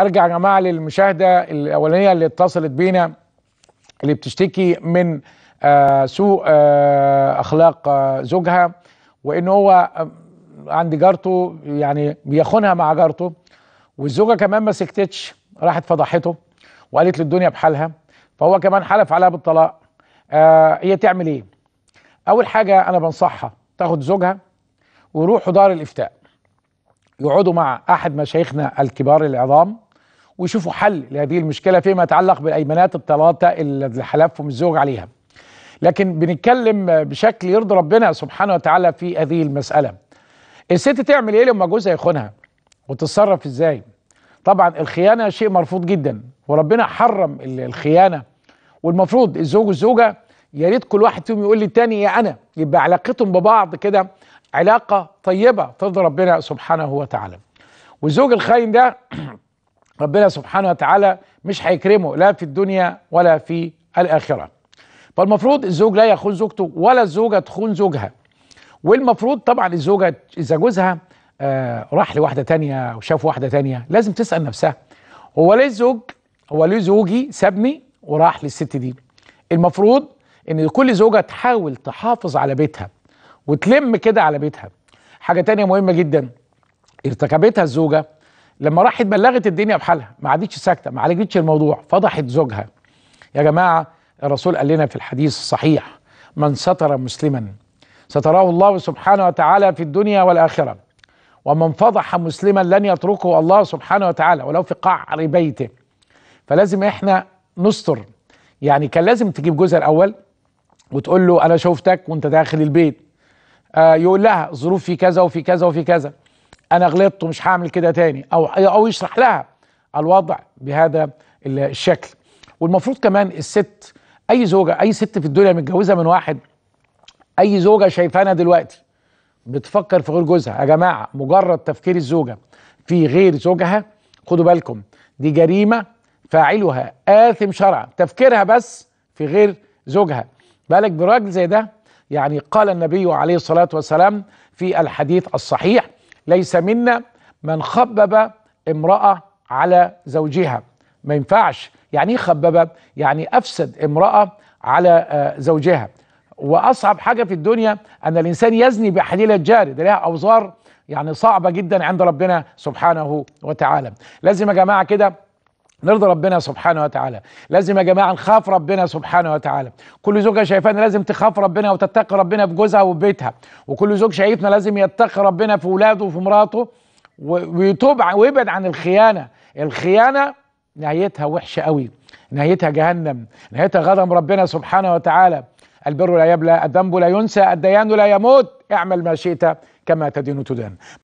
ارجع يا جماعه للمشاهده الاولانيه اللي اتصلت بينا اللي بتشتكي من آه، سوء آه، اخلاق آه، زوجها وان هو عند جارته يعني بيخونها مع جارته والزوجه كمان ما سكتتش راحت فضحته وقالت للدنيا بحالها فهو كمان حلف عليها بالطلاق هي تعمل ايه؟ اول حاجه انا بنصحها تاخد زوجها ويروحوا دار الافتاء يقعدوا مع احد مشايخنا الكبار العظام ويشوفوا حل لهذه المشكله فيما يتعلق بالايمانات الثلاثه اللي حلفهم الزوج عليها. لكن بنتكلم بشكل يرضي ربنا سبحانه وتعالى في هذه المساله. الست تعمل ايه لما جوزها يخونها؟ وتتصرف ازاي؟ طبعا الخيانه شيء مرفوض جدا وربنا حرم الخيانه والمفروض الزوج والزوجه يا ريت كل واحد فيهم يقول للتاني يا انا يبقى علاقتهم ببعض كده علاقه طيبه ترضي ربنا سبحانه وتعالى. والزوج الخاين ده ربنا سبحانه وتعالى مش هيكرمه لا في الدنيا ولا في الآخرة فالمفروض الزوج لا يخون زوجته ولا الزوجة تخون زوجها والمفروض طبعا الزوجة إذا جوزها آه راح لواحدة تانية أو شاف واحدة تانية لازم تسأل نفسها هو ليه الزوج هو ليه زوجي سابني وراح للست دي المفروض ان كل زوجة تحاول تحافظ على بيتها وتلم كده على بيتها حاجة تانية مهمة جدا ارتكبتها الزوجة لما راحت بلغت الدنيا بحالها ما عادتش ساكته ما عالجتش الموضوع فضحت زوجها يا جماعه الرسول قال لنا في الحديث الصحيح من ستر مسلما ستراه الله سبحانه وتعالى في الدنيا والاخره ومن فضح مسلما لن يتركه الله سبحانه وتعالى ولو في قعر بيته فلازم احنا نستر يعني كان لازم تجيب جوزها الاول وتقول له انا شفتك وانت داخل البيت آه يقول لها ظروفي كذا وفي كذا وفي كذا انا غلطت ومش هعمل كده تاني او او يشرح لها الوضع بهذا الشكل والمفروض كمان الست اي زوجه اي ست في الدنيا متجوزه من واحد اي زوجه شايفانا دلوقتي بتفكر في غير جوزها يا جماعه مجرد تفكير الزوجه في غير زوجها خدوا بالكم دي جريمه فاعلها آثم شرعا تفكيرها بس في غير زوجها بالك براجل زي ده يعني قال النبي عليه الصلاة والسلام في الحديث الصحيح ليس منا من خبب امرأة على زوجها ما ينفعش يعني ايه خبب يعني افسد امرأة على آه، زوجها واصعب حاجة في الدنيا ان الانسان يزني بحليلة جاري ده لها اوزار يعني صعبة جدا عند ربنا سبحانه وتعالى لازم يا جماعة كده نرضى ربنا سبحانه وتعالى لازم يا جماعه نخاف ربنا سبحانه وتعالى كل زوجه شايفانا لازم تخاف ربنا وتتقي ربنا في جوزها وفي بيتها وكل زوج شايفنا لازم يتقي ربنا في ولاده وفي مراته ويتوب ويبعد عن الخيانه الخيانه نهايتها وحشه قوي نهايتها جهنم نهايتها غضب ربنا سبحانه وتعالى البر لا يبلى الذنب لا ينسى الديان لا يموت اعمل ما شئت كما تدين تدان